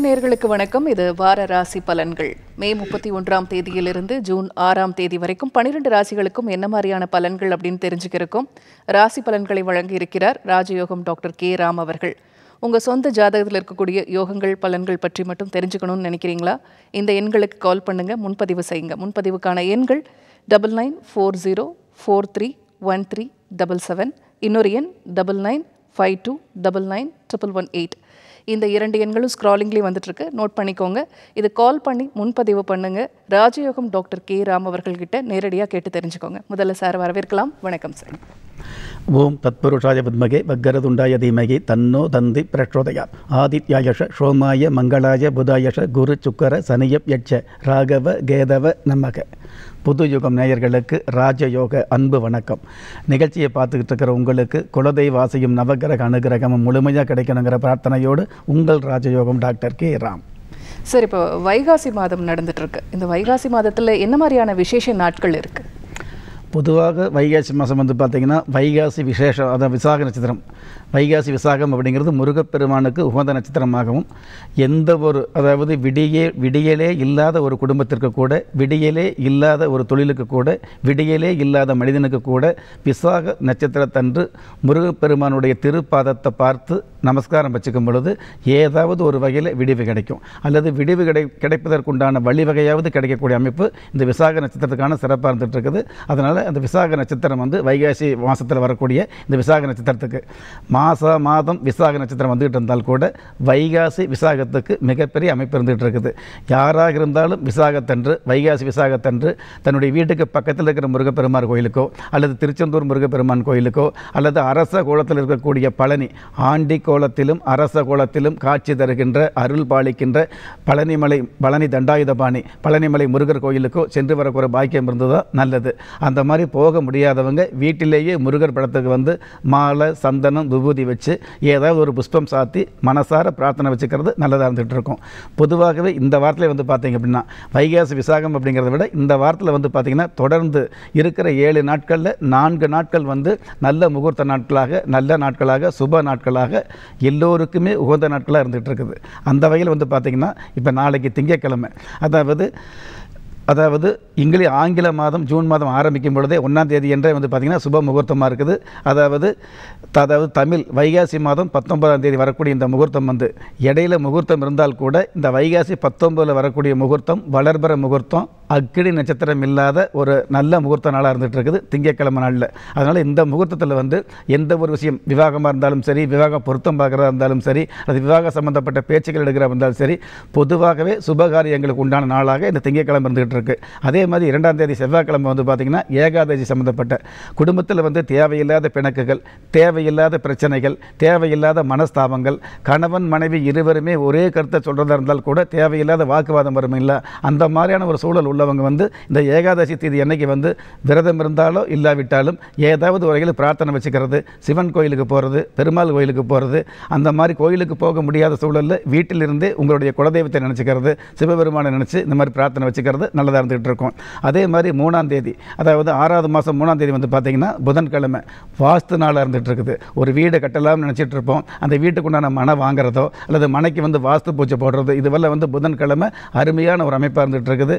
வணக்கம் நேர்களுக்கு வணக்கம் இது வார ராசி பலன்கள் மே முப்பத்தி ஒன்றாம் தேதியிலிருந்து ஜூன் ஆறாம் தேதி வரைக்கும் பனிரெண்டு ராசிகளுக்கும் என்ன மாதிரியான பலன்கள் அப்படின்னு தெரிஞ்சுக்கிறக்கும் ராசி பலன்களை வழங்கி இருக்கிறார் ராஜயோகம் டாக்டர் கே ராம் அவர்கள் உங்கள் சொந்த ஜாதகத்தில் இருக்கக்கூடிய யோகங்கள் பலன்கள் பற்றி மட்டும் தெரிஞ்சுக்கணும்னு நினைக்கிறீங்களா இந்த எண்களுக்கு கால் பண்ணுங்கள் முன்பதிவு செய்யுங்க முன்பதிவுக்கான எண்கள் double nine four zero four three one three double seven இன்னொரு எண் double nine five two double nine triple one eight இந்த இரண்டு எண்களும் ஸ்க்ராலிங்லேயும் வந்துட்டுருக்கு நோட் பண்ணிக்கோங்க இது கால் பண்ணி முன்பதிவு பண்ணுங்கள் ராஜயோகம் டாக்டர் கே ராம் அவர்கள்கிட்ட நேரடியாக கேட்டு தெரிஞ்சுக்கோங்க முதல்ல சார் வரவேற்கலாம் வணக்கம் சார் ஓம் தத்புருஷாய பத்மகே பக்கரதுண்டாய தீமகி தன்னோ தந்தி பிரச்சோதயா ஆதித்யாயஷ சோமாய மங்களாய புதாயஷ குரு சுக்கர சனியப் யட்ச ராகவ கேதவ நமக புது யுகம் நேயர்களுக்கு ராஜயோக அன்பு வணக்கம் நிகழ்ச்சியை பார்த்துக்கிட்டு இருக்கிற உங்களுக்கு குலதெய்வாசியும் நவகிரக அனுகிரகமும் முழுமையாக கிடைக்கணுங்கிற பிரார்த்தனையோடு உங்கள் ராஜயோகம் டாக்டர் கே ராம் சார் இப்போ வைகாசி மாதம் நடந்துட்டு இருக்கு இந்த வைகாசி மாதத்தில் என்ன மாதிரியான விசேஷ நாட்கள் இருக்குது பொதுவாக வைகாசி மாதம் வந்து பார்த்திங்கன்னா வைகாசி விசேஷம் அதான் விசாக நட்சத்திரம் வைகாசி விசாகம் அப்படிங்கிறது முருகப்பெருமானுக்கு உகந்த நட்சத்திரமாகவும் எந்த ஒரு அதாவது விடியே விடியலே இல்லாத ஒரு குடும்பத்திற்கு கூட விடியலே இல்லாத ஒரு தொழிலுக்கு கூட விடியலே இல்லாத மனிதனுக்கு கூட விசாக நட்சத்திரத்தன்று முருகப்பெருமானுடைய திருப்பாதத்தை பார்த்து நமஸ்காரம் வச்சுக்கும் பொழுது ஏதாவது ஒரு வகையில் விடிவு கிடைக்கும் அல்லது விடிவு கிடை கிடைப்பதற்குண்டான வழிவகையாவது கிடைக்கக்கூடிய அமைப்பு இந்த விசாக நட்சத்திரத்துக்கான சிறப்பாக இருந்துகிட்டு இருக்குது அதனால் அந்த விசாக நட்சத்திரம் வந்து வைகாசி மாதத்தில் வரக்கூடிய இந்த விசாக நட்சத்திரத்துக்கு மாத மாதம் விசாக நட்சத்திரம் வந்துகிட்டு இருந்தால் கூட வைகாசி விசாகத்துக்கு மிகப்பெரிய அமைப்பு இருந்துகிட்டு இருக்குது யாராக இருந்தாலும் விசாகத்தன்று வைகாசி விசாகத்தன்று தன்னுடைய வீட்டுக்கு பக்கத்தில் இருக்கிற முருகப்பெருமாள் கோயிலுக்கோ அல்லது திருச்செந்தூர் முருகப்பெருமான் கோயிலுக்கோ அல்லது அரச கோலத்தில் இருக்கக்கூடிய பழனி ஆண்டி கோலத்திலும் அரச கோலத்திலும் காட்சி தருகின்ற அருள் பாலிக்கின்ற பழனிமலை பழனி தண்டாயுதபாணி பழனிமலை முருகர் கோயிலுக்கோ சென்று வரக்கூடிய பாக்கியம் இருந்ததோ நல்லது அந்த மாதிரி போக முடியாதவங்க வீட்டிலேயே முருகர் படத்துக்கு வந்து மாலை சந்தனம் விபூதி வச்சு ஏதாவது ஒரு புஷ்பம் சாத்தி மனசார பிரார்த்தனை வச்சுக்கிறது நல்லதாக இருந்துகிட்டு இருக்கும் பொதுவாகவே இந்த வாரத்தில் வந்து பார்த்தீங்க அப்படின்னா வைகாசி விசாகம் அப்படிங்கிறத விட இந்த வாரத்தில் வந்து பார்த்திங்கன்னா தொடர்ந்து இருக்கிற ஏழு நாட்களில் நான்கு நாட்கள் வந்து நல்ல முகூர்த்த நாட்களாக நல்ல நாட்களாக சுப நாட்களாக எல்லோருக்குமே உகந்த நாட்களாக இருந்துகிட்டு இருக்குது அந்த வகையில் வந்து பார்த்திங்கன்னா இப்போ நாளைக்கு திங்கக்கிழமை அதாவது அதாவது இங்கிலி ஆங்கில மாதம் ஜூன் மாதம் ஆரம்பிக்கும் பொழுதே ஒன்றாம் தேதி என்றே வந்து பார்த்திங்கன்னா சுப முகூர்த்தமாக இருக்குது அதாவது அதாவது தமிழ் வைகாசி மாதம் பத்தொன்பதாம் தேதி வரக்கூடிய இந்த முகூர்த்தம் வந்து இடையில முகூர்த்தம் இருந்தால் கூட இந்த வைகாசி பத்தொம்பதில் வரக்கூடிய முகூர்த்தம் வளர்பெற முகூர்த்தம் அக்கினி நட்சத்திரம் இல்லாத ஒரு நல்ல முகூர்த்த நாளாக இருந்துகிட்டு இருக்குது திங்கக்கிழமை நாளில் அதனால் இந்த முகூர்த்தத்தில் வந்து எந்த ஒரு விஷயம் விவாகமாக இருந்தாலும் சரி விவாக பொருத்தம் பார்க்குறதா இருந்தாலும் சரி அது விவாக சம்மந்தப்பட்ட பேச்சுக்கள் எடுக்கிறதா இருந்தாலும் சரி பொதுவாகவே சுபகாரியங்களுக்கு உண்டான நாளாக இந்த திங்கக்கிழமை இருந்துகிட்டு இருக்குது அதே மாதிரி இரண்டாம் தேதி செவ்வாய்க்கிழமை வந்து பார்த்திங்கன்னா ஏகாதசி சம்மந்தப்பட்ட குடும்பத்தில் வந்து தேவையில்லாத பிணக்குகள் தேவையில்லாத பிரச்சனைகள் தேவையில்லாத மனஸ்தாபங்கள் கணவன் மனைவி இருவருமே ஒரே கருத்தை சொல்கிறதா இருந்தால் கூட தேவையில்லாத வாக்குவாதம் வரும் இல்லை அந்த மாதிரியான ஒரு சூழல் உள்ள உள்ளவங்க வந்து இந்த ஏகாதசி தீதி என்றைக்கு வந்து விரதம் இருந்தாலோ இல்லாவிட்டாலும் ஏதாவது வகையில் பிரார்த்தனை வச்சுக்கிறது சிவன் கோயிலுக்கு போகிறது பெருமாள் கோயிலுக்கு போகிறது அந்த மாதிரி கோயிலுக்கு போக முடியாத சூழலில் வீட்டிலிருந்தே உங்களுடைய குலதெய்வத்தை நினச்சிக்கிறது சிவபெருமானை நினச்சி இந்த மாதிரி பிரார்த்தனை வச்சுக்கிறது நல்லதாக இருந்துகிட்டு இருக்கும் அதே மாதிரி மூணாம் தேதி அதாவது ஆறாவது மாதம் மூணாம் தேதி வந்து பார்த்திங்கன்னா புதன்கிழமை வாஸ்து நாளாக இருந்துகிட்டு இருக்குது ஒரு வீடை கட்டலாம்னு நினச்சிட்டு இருப்போம் அந்த வீட்டுக்குண்டான மனை வாங்குறதோ அல்லது மனைக்கு வந்து வாஸ்து பூஜை போடுறதோ இதுவெல்லாம் வந்து புதன்கிழமை அருமையான ஒரு அமைப்பாக இருந்துகிட்டு இருக்குது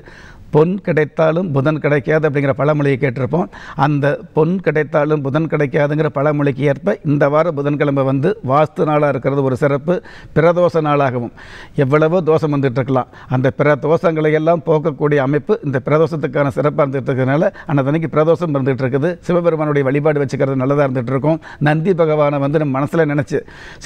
பொன் கிடைத்தாலும் புதன் கிடைக்காது அப்படிங்கிற பழமொழியை கேட்டிருப்போம் அந்த பொன் கிடைத்தாலும் புதன் கிடைக்காதுங்கிற பழமொழிக்கு ஏற்ப இந்த வாரம் புதன்கிழமை வந்து வாஸ்து நாளாக இருக்கிறது ஒரு சிறப்பு பிரதோஷ நாளாகவும் எவ்வளவோ தோஷம் வந்துட்டுருக்கலாம் அந்த பிற தோஷங்களை எல்லாம் போக்கக்கூடிய அமைப்பு இந்த பிரதோஷத்துக்கான சிறப்பாக இருந்துகிட்டு இருக்கிறதுனால அன்னைக்கு பிரதோஷம் இருந்துகிட்டு இருக்குது சிவபெருமானுடைய வழிபாடு வச்சுக்கிறது நல்லதாக இருந்துகிட்டு இருக்கும் நந்தி பகவானை வந்து நம்ம மனசில் நினச்சி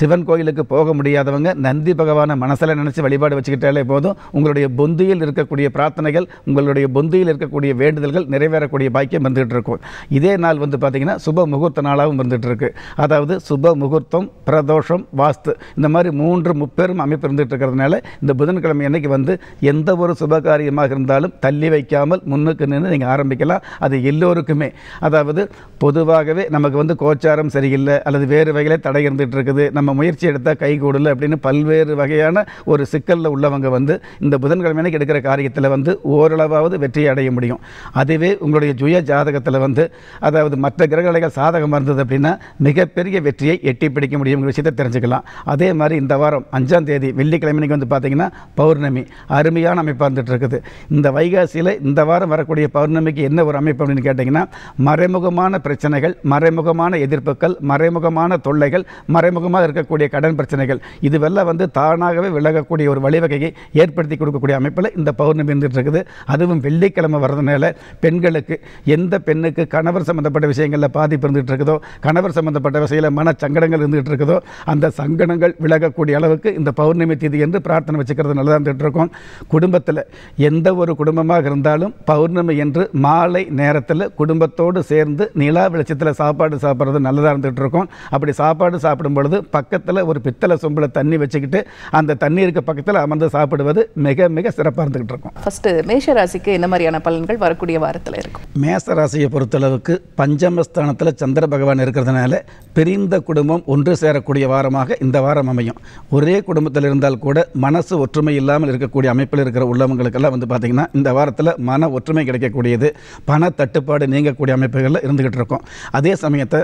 சிவன் கோயிலுக்கு போக முடியாதவங்க நந்தி பகவானை மனசில் நினச்சி வழிபாடு வச்சுக்கிட்டாலே போதும் உங்களுடைய பொந்தியில் இருக்கக்கூடிய பிரார்த்தனைகள் உங்களுடைய பொந்தியில் இருக்கக்கூடிய வேண்டுதல்கள் நிறைவேறக்கூடிய பாக்கியம் வந்துகிட்டு இருக்கும் இதே நாள் வந்து பார்த்தீங்கன்னா சுப முகூர்த்த நாளாகவும் வந்துட்டு இருக்கு அதாவது சுப முகூர்த்தம் பிரதோஷம் வாஸ்து இந்த மாதிரி மூன்று முப்பெரும் அமைப்பு இருந்துகிட்டு இருக்கிறதுனால இந்த புதன்கிழமை அன்றைக்கி வந்து எந்த ஒரு சுபகாரியமாக இருந்தாலும் தள்ளி வைக்காமல் முன்னுக்கு நின்று நீங்கள் ஆரம்பிக்கலாம் அது எல்லோருக்குமே அதாவது பொதுவாகவே நமக்கு வந்து கோச்சாரம் சரியில்லை அல்லது வேறு வகையில் தடை இருந்துகிட்டு இருக்குது நம்ம முயற்சி எடுத்தால் கை கூடல அப்படின்னு பல்வேறு வகையான ஒரு சிக்கலில் உள்ளவங்க வந்து இந்த புதன்கிழமை அன்னைக்கு எடுக்கிற காரியத்தில் வந்து ஓரளவு அளவாவது வெற்றியை அடைய முடியும் அதுவே உங்களுடைய ஜுய ஜாதகத்தில் வந்து அதாவது மற்ற கிரகங்களை சாதகம் இருந்தது அப்படின்னா மிகப்பெரிய வெற்றியை எட்டி பிடிக்க முடியும் விஷயத்தை தெரிஞ்சுக்கலாம் அதே மாதிரி இந்த வாரம் அஞ்சாம் தேதி வெள்ளிக்கிழமைக்கு வந்து பார்த்தீங்கன்னா பௌர்ணமி அருமையான அமைப்பாக இருந்துட்டு இருக்குது இந்த வைகாசியில் இந்த வாரம் வரக்கூடிய பௌர்ணமிக்கு என்ன ஒரு அமைப்பு அப்படின்னு கேட்டிங்கன்னா மறைமுகமான பிரச்சனைகள் மறைமுகமான எதிர்ப்புகள் மறைமுகமான தொல்லைகள் மறைமுகமாக இருக்கக்கூடிய கடன் பிரச்சனைகள் இதுவெல்லாம் வந்து தானாகவே விலகக்கூடிய ஒரு வழிவகையை ஏற்படுத்தி கொடுக்கக்கூடிய அமைப்பில் இந்த பௌர்ணமி இருந்துட்டு இருக்குது அதுவும் வெள்ளிக்கிழமை வர்றதுனால பெண்களுக்கு எந்த பெண்ணுக்கு கணவர் சம்மந்தப்பட்ட விஷயங்களில் பாதிப்பு இருந்துகிட்டு இருக்குதோ கணவர் சம்மந்தப்பட்ட விஷயங்களில் மன சங்கடங்கள் இருந்துகிட்டு இருக்குதோ அந்த சங்கடங்கள் விலகக்கூடிய அளவுக்கு இந்த பௌர்ணமி தீதி என்று பிரார்த்தனை வச்சுக்கிறது நல்லா இருந்துகிட்டு இருக்கோம் குடும்பத்தில் எந்த ஒரு குடும்பமாக இருந்தாலும் பௌர்ணமி என்று மாலை நேரத்தில் குடும்பத்தோடு சேர்ந்து நிலா வெளிச்சத்தில் சாப்பாடு சாப்பிட்றது நல்லதாக இருந்துகிட்டு இருக்கோம் அப்படி சாப்பாடு சாப்பிடும் பொழுது பக்கத்தில் ஒரு பித்தளை சொம்பில் தண்ணி வச்சுக்கிட்டு அந்த தண்ணீருக்கு பக்கத்தில் அமர்ந்து சாப்பிடுவது மிக மிக சிறப்பாக இருந்துகிட்டு இருக்கும் ஃபஸ்ட்டு மேஷராஜ் ராசிக்கு என்ன மாதிரியான பலன்கள் வரக்கூடிய வாரத்தில் இருக்கும் மேச ராசியை பொறுத்தளவுக்கு பஞ்சமஸ்தானத்தில் சந்திர பகவான் இருக்கிறதுனால பிரிந்த குடும்பம் ஒன்று சேரக்கூடிய வாரமாக இந்த வாரம் அமையும் ஒரே குடும்பத்தில் இருந்தால் கூட மனசு ஒற்றுமை இல்லாமல் இருக்கக்கூடிய அமைப்பில் இருக்கிற உள்ளவங்களுக்கெல்லாம் வந்து பார்த்திங்கன்னா இந்த வாரத்தில் மன ஒற்றுமை கிடைக்கக்கூடியது பண தட்டுப்பாடு நீங்கக்கூடிய அமைப்புகளில் இருந்துக்கிட்டு இருக்கும் அதே சமயத்தை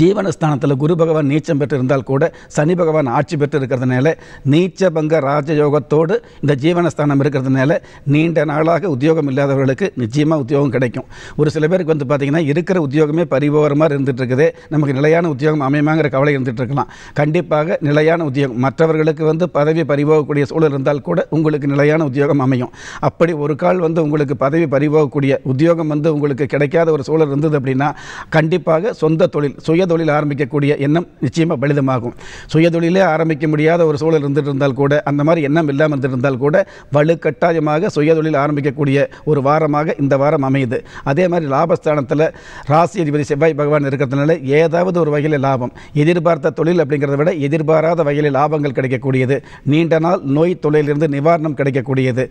ஜீவனஸ்தானத்தில் குரு பகவான் நீச்சம் பெற்றிருந்தால் கூட சனி பகவான் ஆட்சி பெற்று இருக்கிறதுனால நீச்சபங்க ராஜயோகத்தோடு இந்த ஜீவனஸ்தானம் இருக்கிறதுனால நீண்ட நாளாக உத்தியோகம் இல்லாதவர்களுக்கு நிச்சயமாக உத்தியோகம் கிடைக்கும் ஒரு சில பேருக்கு வந்து பார்த்திங்கன்னா இருக்கிற உத்தியோகமே பரிபோகரமாக இருந்துகிட்ருக்குதே நமக்கு நிலையான உத்தியோகம் அமையமாங்கிற கவலை இருந்துகிட்ருக்கலாம் கண்டிப்பாக நிலையான உத்தியோகம் மற்றவர்களுக்கு வந்து பதவி பறிபோகக்கூடிய சூழல் இருந்தால் கூட உங்களுக்கு நிலையான உத்தியோகம் அமையும் அப்படி ஒரு கால் வந்து உங்களுக்கு பதவி பறிபோகக்கூடிய உத்தியோகம் வந்து உங்களுக்கு கிடைக்காத ஒரு சூழல் இருந்தது அப்படின்னா கண்டிப்பாக சொந்த தொழில் சுய தொழில் ஆரம்பிக்கக்கூடிய எண்ணம் நிச்சயமாக பலிதமாகும் சுய தொழிலே ஆரம்பிக்க முடியாத ஒரு சூழல் இருந்துட்டு இருந்தால் கூட அந்த மாதிரி எண்ணம் இல்லாமல் இருந்துட்டு இருந்தால் கூட வலுக்கட்டாயமாக சுய தொழில் ஆரம்பிக்கக்கூடிய ஒரு வாரமாக இந்த வாரம் அமையுது அதே மாதிரி லாபஸ்தானத்தில் ராசி அதிபதி செவ்வாய் பகவான் இருக்கிறதுனால ஏதாவது ஒரு வகையில் லாபம் எதிர்பார்த்த தொழில் அப்படிங்கிறத விட எதிர்பாராத வகையில் லாபங்கள் கிடைக்கக்கூடியது நீண்ட நாள் நோய் தொழிலிருந்து நிவாரணம் கிடைக்கக்கூடியது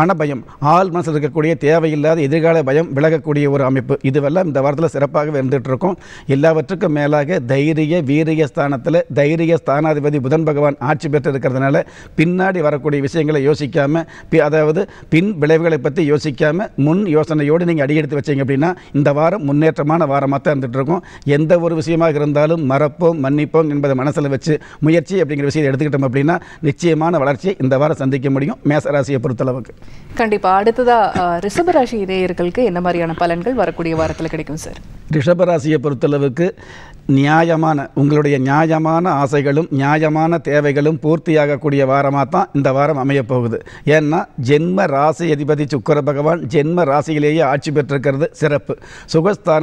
மனபயம் ஆள் மனசில் இருக்கக்கூடிய தேவையில்லாத எதிர்கால பயம் விலகக்கூடிய ஒரு அமைப்பு இதுவெல்லாம் இந்த வாரத்தில் சிறப்பாகவே இருந்துகிட்டு இருக்கும் எல்லாவற்றுக்கும் எல்லாத்துக்கு மேலாக தைரிய வீரிய ஸ்தானத்தில் தைரிய ஸ்தானாதிபதி புதன் பகவான் ஆட்சி பெற்று இருக்கிறதுனால பின்னாடி வரக்கூடிய விஷயங்களை யோசிக்காமல் அதாவது பின் விளைவுகளை பற்றி யோசிக்காமல் முன் யோசனையோடு நீங்கள் அடியெடுத்து வச்சிங்க அப்படின்னா இந்த வாரம் முன்னேற்றமான வாரமாக தான் இருக்கும் எந்த ஒரு விஷயமாக இருந்தாலும் மறப்போம் மன்னிப்போம் என்பதை மனசில் வச்சு முயற்சி அப்படிங்கிற விஷயத்தை எடுத்துக்கிட்டோம் அப்படின்னா நிச்சயமான வளர்ச்சியை இந்த வாரம் சந்திக்க முடியும் மேசராசியை பொறுத்தளவுக்கு கண்டிப்பாக அடுத்ததாக ரிஷபராசி இதயர்களுக்கு என்ன மாதிரியான பலன்கள் வரக்கூடிய வாரத்தில் கிடைக்கும் சார் ரிஷபராசியை பொறுத்தளவுக்கு நியாயமான உங்களுடைய நியாயமான ஆசைகளும் நியாயமான தேவைகளும் பூர்த்தியாகக்கூடிய வாரமாக தான் இந்த வாரம் அமையப்போகுது ஏன்னா ஜென்ம ராசி அதிபதி சுக்கர பகவான் ஜென்ம ராசியிலேயே ஆட்சி பெற்றிருக்கிறது சிறப்பு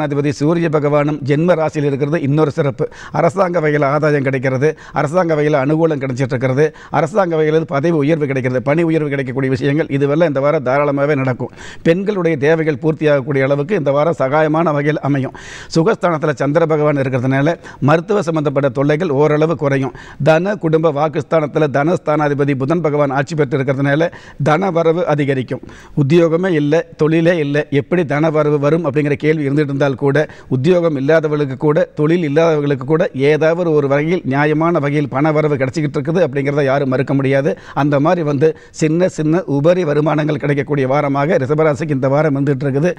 அதிபதி சூரிய பகவானும் ஜென்ம ராசியில் இருக்கிறது இன்னொரு சிறப்பு அரசாங்க வகையில் ஆதாயம் கிடைக்கிறது அரசாங்க வகையில் அனுகூலம் கிடைச்சிட்ருக்கிறது அரசாங்க வகையில் பதவி உயர்வு கிடைக்கிறது பணி உயர்வு கிடைக்கக்கூடிய விஷயங்கள் இதுவெல்லாம் இந்த வாரம் தாராளமாகவே நடக்கும் பெண்களுடைய தேவைகள் பூர்த்தியாகக்கூடிய அளவுக்கு இந்த வாரம் சகாயமான வகையில் அமையும் சுகஸ்தானத்தில் சந்திர பகவான் இருக்கிறது இருக்கிறதுனால மருத்துவ சம்பந்தப்பட்ட தொல்லைகள் ஓரளவு குறையும் தன குடும்ப வாக்குஸ்தானத்தில் தனஸ்தானாதிபதி புதன் பகவான் ஆட்சி பெற்று இருக்கிறதுனால தன வரவு அதிகரிக்கும் உத்தியோகமே இல்லை தொழிலே இல்லை எப்படி தன வரவு வரும் அப்படிங்கிற கேள்வி இருந்துட்டு இருந்தால் கூட உத்தியோகம் இல்லாதவர்களுக்கு கூட தொழில் இல்லாதவர்களுக்கு கூட ஏதாவது ஒரு வகையில் நியாயமான வகையில் பண வரவு கிடைச்சிக்கிட்டு இருக்குது அப்படிங்கிறத யாரும் மறுக்க முடியாது அந்த மாதிரி வந்து சின்ன சின்ன உபரி வருமானங்கள் கிடைக்கக்கூடிய வாரமாக ரிசபராசிக்கு இந்த வாரம் வந்துட்டு இருக்குது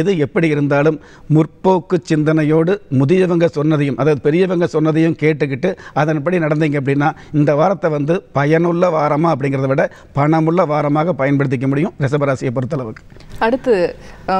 எது எப்படி இருந்தாலும் முற்போக்கு சிந்தனையோடு முதியவங்க சொன்ன சொன்னதையும் அதாவது பெரியவங்க சொன்னதையும் கேட்டுக்கிட்டு அதன்படி நடந்தீங்க அப்படின்னா இந்த வாரத்தை வந்து பயனுள்ள வாரமாக அப்படிங்கிறத விட பணமுள்ள வாரமாக பயன்படுத்திக்க முடியும் ரிசபராசியை பொறுத்தளவுக்கு அடுத்து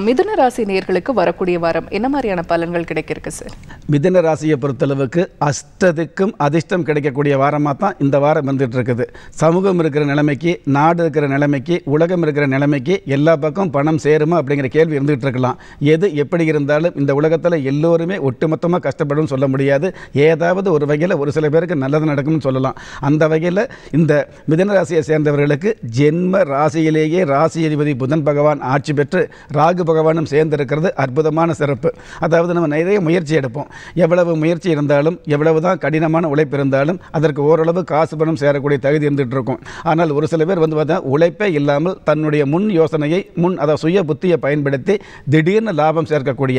மிதுன ராசி நேர்களுக்கு வரக்கூடிய வாரம் என்ன மாதிரியான பலன்கள் கிடைக்கிருக்கு சார் மிதுன ராசியை பொறுத்தளவுக்கு அஷ்டத்துக்கும் அதிர்ஷ்டம் கிடைக்கக்கூடிய வாரமாக தான் இந்த வாரம் வந்துட்டு இருக்குது சமூகம் இருக்கிற நிலைமைக்கு நாடு இருக்கிற நிலைமைக்கு உலகம் இருக்கிற நிலைமைக்கு எல்லா பக்கம் பணம் சேருமா அப்படிங்கிற கேள்வி இருந்துகிட்டு இருக்கலாம் எது எப்படி இருந்தாலும் இந்த உலகத்தில் எல்லோருமே ஒட்டுமொத்தமாக கஷ்டப்படும் சொல்ல முடியாது ஏதாவது ஒரு வகையில் ஒரு சில பேருக்கு நல்லது நடக்கும்னு சொல்லலாம் அந்த வகையில் இந்த மிதன ராசியை சேர்ந்தவர்களுக்கு ஜென்ம ராசியிலேயே ராசி அதிபதி புதன் பகவான் ஆட்சி பெற்று ராகு ராகு பகவானும் சேர்ந்திருக்கிறது அற்புதமான சிறப்பு அதாவது நம்ம நிறைய முயற்சி எடுப்போம் எவ்வளவு முயற்சி இருந்தாலும் எவ்வளவு தான் கடினமான உழைப்பு இருந்தாலும் அதற்கு ஓரளவு காசு பணம் சேரக்கூடிய தகுதி இருந்துகிட்டு இருக்கும் ஆனால் ஒரு சில பேர் வந்து பார்த்தா உழைப்பே இல்லாமல் தன்னுடைய முன் யோசனையை முன் அதாவது சுய புத்தியை பயன்படுத்தி திடீர்னு லாபம் சேர்க்கக்கூடிய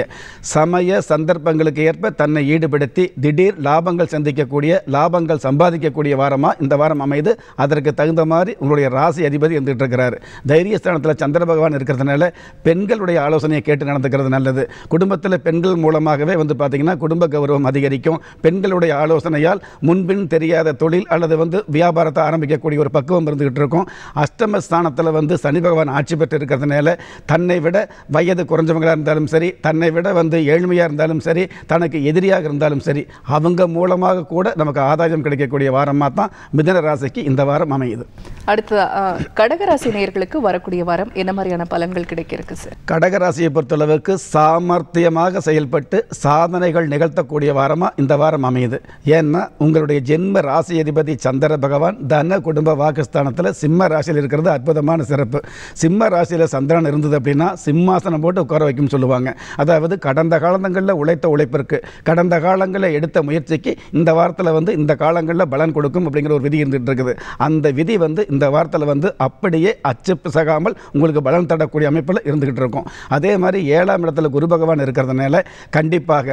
சமய சந்தர்ப்பங்களுக்கு ஏற்ப தன்னை ஈடுபடுத்தி திடீர் லாபங்கள் சந்திக்கக்கூடிய லாபங்கள் சம்பாதிக்கக்கூடிய வாரமாக இந்த வாரம் அமைது அதற்கு தகுந்த மாதிரி உங்களுடைய ராசி அதிபதி இருந்துகிட்டு இருக்கிறார் தைரியஸ்தானத்தில் சந்திர பகவான் இருக்கிறதுனால பெண்களுடைய பெண்களுடைய ஆலோசனையை கேட்டு நடந்துக்கிறது நல்லது குடும்பத்தில் பெண்கள் மூலமாகவே வந்து பார்த்தீங்கன்னா குடும்ப கௌரவம் அதிகரிக்கும் பெண்களுடைய ஆலோசனையால் முன்பின் தெரியாத தொழில் அல்லது வந்து வியாபாரத்தை ஆரம்பிக்கக்கூடிய ஒரு பக்குவம் இருந்துகிட்டு இருக்கும் அஷ்டம ஸ்தானத்தில் வந்து சனி பகவான் ஆட்சி பெற்று இருக்கிறதுனால தன்னை விட வயது குறைஞ்சவங்களாக இருந்தாலும் சரி தன்னை விட வந்து ஏழ்மையாக இருந்தாலும் சரி தனக்கு எதிரியாக இருந்தாலும் சரி அவங்க மூலமாக கூட நமக்கு ஆதாயம் கிடைக்கக்கூடிய வாரமாக தான் மிதன ராசிக்கு இந்த வாரம் அமையுது அடுத்ததாக கடகராசி நேர்களுக்கு வரக்கூடிய வாரம் என்ன மாதிரியான பலன்கள் கிடைக்கிறதுக்கு சார் கடகராசியை பொறுத்தளவுக்கு சாமர்த்தியமாக செயல்பட்டு சாதனைகள் நிகழ்த்தக்கூடிய வாரமாக இந்த வாரம் அமையுது ஏன்னா உங்களுடைய ஜென்ம ராசி அதிபதி சந்திர பகவான் தன குடும்ப வாக்குஸ்தானத்தில் சிம்ம ராசியில் இருக்கிறது அற்புதமான சிறப்பு சிம்ம ராசியில் சந்திரன் இருந்தது அப்படின்னா சிம்மாசனம் போட்டு உட்கார வைக்கும் சொல்லுவாங்க அதாவது கடந்த காலங்களில் உழைத்த உழைப்பிற்கு கடந்த காலங்களில் எடுத்த முயற்சிக்கு இந்த வாரத்தில் வந்து இந்த காலங்களில் பலன் கொடுக்கும் அப்படிங்கிற ஒரு விதி இருந்துகிட்டு இருக்குது அந்த விதி வந்து இந்த வாரத்தில் வந்து அப்படியே அச்சு பிசகாமல் உங்களுக்கு பலன் தரக்கூடிய அமைப்பில் இருந்துகிட்டு இருக்கும் இருக்கும் அதே மாதிரி ஏழாம் இடத்துல குரு பகவான் இருக்கிறதுனால கண்டிப்பாக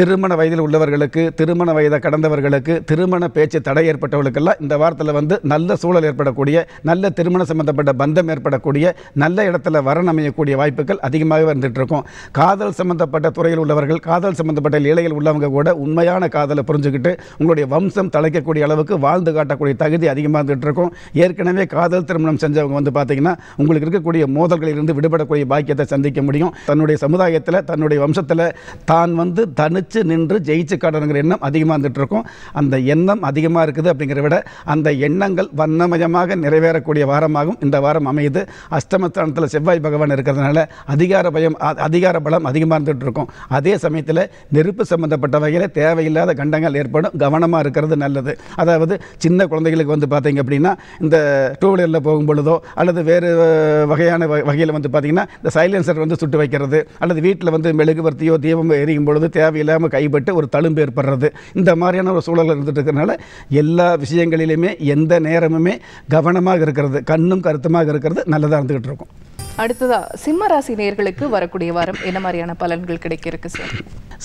திருமண வயதில் உள்ளவர்களுக்கு திருமண வயதை கடந்தவர்களுக்கு திருமண பேச்சு தடை ஏற்பட்டவர்களுக்கெல்லாம் இந்த வாரத்தில் வந்து நல்ல சூழல் ஏற்படக்கூடிய நல்ல திருமணம் சம்பந்தப்பட்ட பந்தம் ஏற்படக்கூடிய நல்ல இடத்துல வரன் அமையக்கூடிய வாய்ப்புகள் அதிகமாகவே வந்துட்டுருக்கும் காதல் சம்பந்தப்பட்ட துறையில் உள்ளவர்கள் காதல் சம்பந்தப்பட்ட இலையில் உள்ளவங்க கூட உண்மையான காதலை புரிஞ்சுக்கிட்டு உங்களுடைய வம்சம் தலைக்கக்கூடிய அளவுக்கு வாழ்ந்து காட்டக்கூடிய தகுதி அதிகமாக இருந்துகிட்டு இருக்கும் ஏற்கனவே காதல் திருமணம் செஞ்சவங்க வந்து பார்த்திங்கன்னா உங்களுக்கு இருக்கக்கூடிய மோதல்களிலிருந்து விடுபடக்கூடிய பாக்கியத்தை விஷயத்தை சந்திக்க முடியும் தன்னுடைய சமுதாயத்தில் தன்னுடைய வம்சத்தில் தான் வந்து தனித்து நின்று ஜெயிச்சு காட்டணுங்கிற எண்ணம் அதிகமாக இருந்துகிட்டு இருக்கும் அந்த எண்ணம் அதிகமாக இருக்குது அப்படிங்கிறத விட அந்த எண்ணங்கள் வண்ணமயமாக நிறைவேறக்கூடிய வாரமாகவும் இந்த வாரம் அமையுது அஷ்டமஸ்தானத்தில் செவ்வாய் பகவான் இருக்கிறதுனால அதிகார பயம் அதிகார பலம் அதிகமாக இருந்துகிட்டு இருக்கும் அதே சமயத்தில் நெருப்பு சம்மந்தப்பட்ட வகையில் தேவையில்லாத கண்டங்கள் ஏற்படும் கவனமாக இருக்கிறது நல்லது அதாவது சின்ன குழந்தைகளுக்கு வந்து பார்த்தீங்க அப்படின்னா இந்த டூ வீலரில் போகும் பொழுதோ அல்லது வேறு வகையான வகையில் வந்து பார்த்தீங்கன்னா இந்த சைலண்ட் சைலன்சர் வந்து சுட்டு வைக்கிறது அல்லது வீட்டில் வந்து மெழுகுவர்த்தியோ தீபம் எரியும் பொழுது தேவையில்லாமல் கைப்பட்டு ஒரு தழும்பு ஏற்படுறது இந்த மாதிரியான ஒரு சூழல் இருந்துட்டு இருக்கிறனால எல்லா விஷயங்களிலுமே எந்த நேரமுமே கவனமாக இருக்கிறது கண்ணும் கருத்துமாக இருக்கிறது நல்லதாக இருந்துக்கிட்டு இருக்கும் அடுத்ததா சிம்ம ராசி நேர்களுக்கு வரக்கூடிய வாரம் என்ன மாதிரியான பலன்கள் கிடைக்க இருக்கு சார்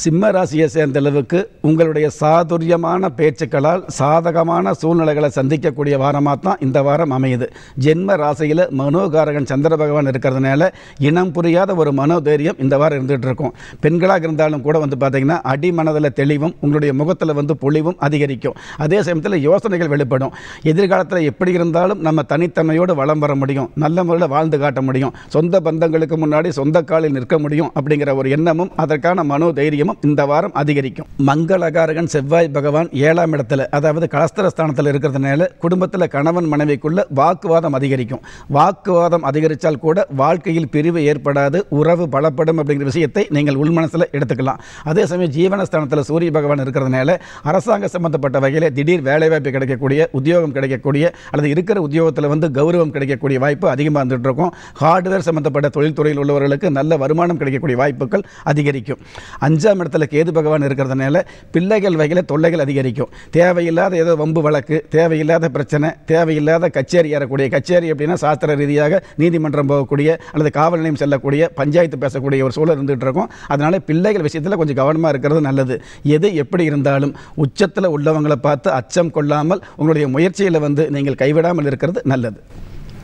சிம்ம ராசியை சேர்ந்த அளவுக்கு உங்களுடைய சாதுரியமான பேச்சுக்களால் சாதகமான சூழ்நிலைகளை சந்திக்கக்கூடிய வாரமாக தான் இந்த வாரம் அமையுது ஜென்ம ராசியில் மனோகாரகன் சந்திர பகவான் இருக்கிறதுனால இனம் புரியாத ஒரு மனோதைரியம் இந்த வாரம் இருந்துகிட்டு இருக்கும் பெண்களாக இருந்தாலும் கூட வந்து பார்த்திங்கன்னா அடி மனதில் தெளிவும் உங்களுடைய முகத்தில் வந்து பொழிவும் அதிகரிக்கும் அதே சமயத்தில் யோசனைகள் வெளிப்படும் எதிர்காலத்தில் எப்படி இருந்தாலும் நம்ம தனித்தன்மையோடு வளம் வர முடியும் நல்ல முறையில் வாழ்ந்து காட்ட முடியும் சொந்த பந்தங்களுக்கு முன்னாடி சொந்த காலில் நிற்க முடியும் அப்படிங்கிற ஒரு எண்ணமும் அதற்கான மனோ தைரியமும் இந்த வாரம் அதிகரிக்கும் மங்களகாரகன் செவ்வாய் பகவான் ஏழாம் இடத்துல அதாவது கலஸ்தரஸ்தானத்தில் இருக்கிறதுனால குடும்பத்தில் கணவன் மனைவிக்குள்ள வாக்குவாதம் அதிகரிக்கும் வாக்குவாதம் அதிகரித்தால் கூட வாழ்க்கையில் பிரிவு ஏற்படாது உறவு பலப்படும் அப்படிங்கிற விஷயத்தை நீங்கள் உள்மனசில் எடுத்துக்கலாம் அதே சமயம் ஜீவனஸ்தானத்தில் சூரிய பகவான் இருக்கிறதுனால அரசாங்க சம்பந்தப்பட்ட வகையில் திடீர் வேலைவாய்ப்பு கிடைக்கக்கூடிய உத்தியோகம் கிடைக்கக்கூடிய அல்லது இருக்கிற உத்தியோகத்தில் வந்து கௌரவம் கிடைக்கக்கூடிய வாய்ப்பு அதிகமாக இருந்துகிட்டு இருக்கும் ஹார்ட் சான்றிதழ் சம்பந்தப்பட்ட தொழில்துறையில் உள்ளவர்களுக்கு நல்ல வருமானம் கிடைக்கக்கூடிய வாய்ப்புகள் அதிகரிக்கும் அஞ்சாம் இடத்துல கேது பகவான் இருக்கிறதுனால பிள்ளைகள் வகையில் தொல்லைகள் அதிகரிக்கும் தேவையில்லாத ஏதோ வம்பு வழக்கு தேவையில்லாத பிரச்சனை தேவையில்லாத கச்சேரி ஏறக்கூடிய கச்சேரி அப்படின்னா சாஸ்திர ரீதியாக நீதிமன்றம் போகக்கூடிய அல்லது காவல் நிலையம் செல்லக்கூடிய பஞ்சாயத்து பேசக்கூடிய ஒரு சூழல் இருந்துகிட்டு இருக்கும் அதனால் பிள்ளைகள் விஷயத்தில் கொஞ்சம் கவனமாக இருக்கிறது நல்லது எது எப்படி இருந்தாலும் உச்சத்தில் உள்ளவங்களை பார்த்து அச்சம் கொள்ளாமல் உங்களுடைய முயற்சியில் வந்து நீங்கள் கைவிடாமல் இருக்கிறது நல்லது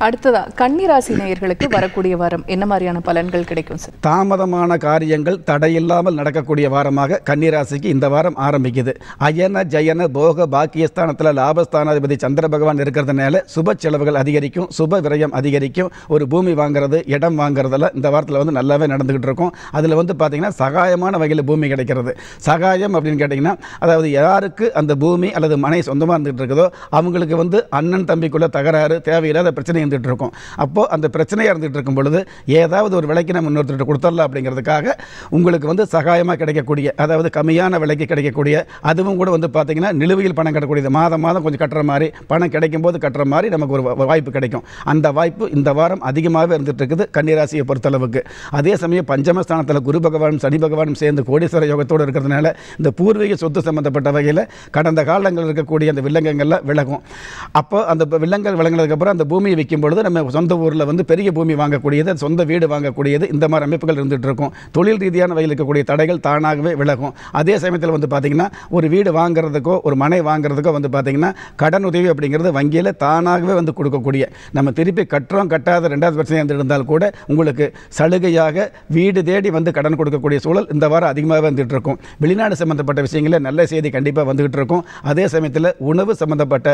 அடுத்ததா கன்னிராசி நேயர்களுக்கு வரக்கூடிய வாரம் என்ன மாதிரியான பலன்கள் கிடைக்கும் சார் தாமதமான காரியங்கள் தடையில்லாமல் நடக்கக்கூடிய வாரமாக கன்னிராசிக்கு இந்த வாரம் ஆரம்பிக்குது அயன ஜயன போக பாக்கியஸ்தானத்தில் லாபஸ்தானாதிபதி சந்திர பகவான் இருக்கிறதுனால சுப செலவுகள் அதிகரிக்கும் சுப விரயம் அதிகரிக்கும் ஒரு பூமி வாங்குறது இடம் வாங்குறதெல்லாம் இந்த வாரத்தில் வந்து நல்லாவே நடந்துகிட்டு இருக்கும் அதில் வந்து பார்த்தீங்கன்னா சகாயமான வகையில் பூமி கிடைக்கிறது சகாயம் அப்படின்னு கேட்டிங்கன்னா அதாவது யாருக்கு அந்த பூமி அல்லது மனை சொந்தமாக இருந்துகிட்டு இருக்குதோ அவங்களுக்கு வந்து அண்ணன் தம்பிக்குள்ளே தகராறு தேவையில்லாத பிரச்சனை இருந்துகிட்டு இருக்கும் அப்போது அந்த பிரச்சனையாக இருந்துகிட்டு இருக்கும் பொழுது ஏதாவது ஒரு விலைக்கு நம்ம இன்னொருத்தர் கொடுத்துடலாம் அப்படிங்கிறதுக்காக உங்களுக்கு வந்து சகாயமாக கிடைக்கக்கூடிய அதாவது கம்மியான விலைக்கு கிடைக்கக்கூடிய அதுவும் கூட வந்து பார்த்திங்கன்னா நிலுவையில் பணம் கட்டக்கூடியது மாதம் மாதம் கொஞ்சம் கட்டுற மாதிரி பணம் கிடைக்கும் போது கட்டுற மாதிரி நமக்கு ஒரு வாய்ப்பு கிடைக்கும் அந்த வாய்ப்பு இந்த வாரம் அதிகமாகவே இருந்துகிட்டு இருக்குது கன்னிராசியை பொறுத்தளவுக்கு அதே சமயம் பஞ்சமஸ்தானத்தில் குரு பகவானும் சனி பகவானும் சேர்ந்து கோடீஸ்வர யோகத்தோடு இருக்கிறதுனால இந்த பூர்வீக சொத்து சம்மந்தப்பட்ட வகையில் கடந்த காலங்களில் இருக்கக்கூடிய அந்த வில்லங்கங்களில் விலகும் அப்போ அந்த வில்லங்கள் விளங்கினதுக்கப்புறம் அந்த பூமியை விற்க வைக்கும் பொழுது நம்ம சொந்த ஊரில் வந்து பெரிய பூமி வாங்கக்கூடியது சொந்த வீடு வாங்கக்கூடியது இந்த மாதிரி அமைப்புகள் இருந்துகிட்டு இருக்கும் தொழில் ரீதியான வகையில் இருக்கக்கூடிய தடைகள் தானாகவே விலகும் அதே சமயத்தில் வந்து பார்த்திங்கன்னா ஒரு வீடு வாங்குறதுக்கோ ஒரு மனை வாங்குறதுக்கோ வந்து பார்த்திங்கன்னா கடன் உதவி அப்படிங்கிறது வங்கியில் தானாகவே வந்து கொடுக்கக்கூடிய நம்ம திருப்பி கட்டுறோம் கட்டாத ரெண்டாவது பிரச்சனை வந்து இருந்தால் கூட உங்களுக்கு சலுகையாக வீடு தேடி வந்து கடன் கொடுக்கக்கூடிய சூழல் இந்த வாரம் அதிகமாகவே வந்துகிட்டு இருக்கும் வெளிநாடு சம்மந்தப்பட்ட விஷயங்களில் நல்ல செய்தி கண்டிப்பாக வந்துகிட்டு இருக்கும் அதே சமயத்தில் உணவு சம்மந்தப்பட்ட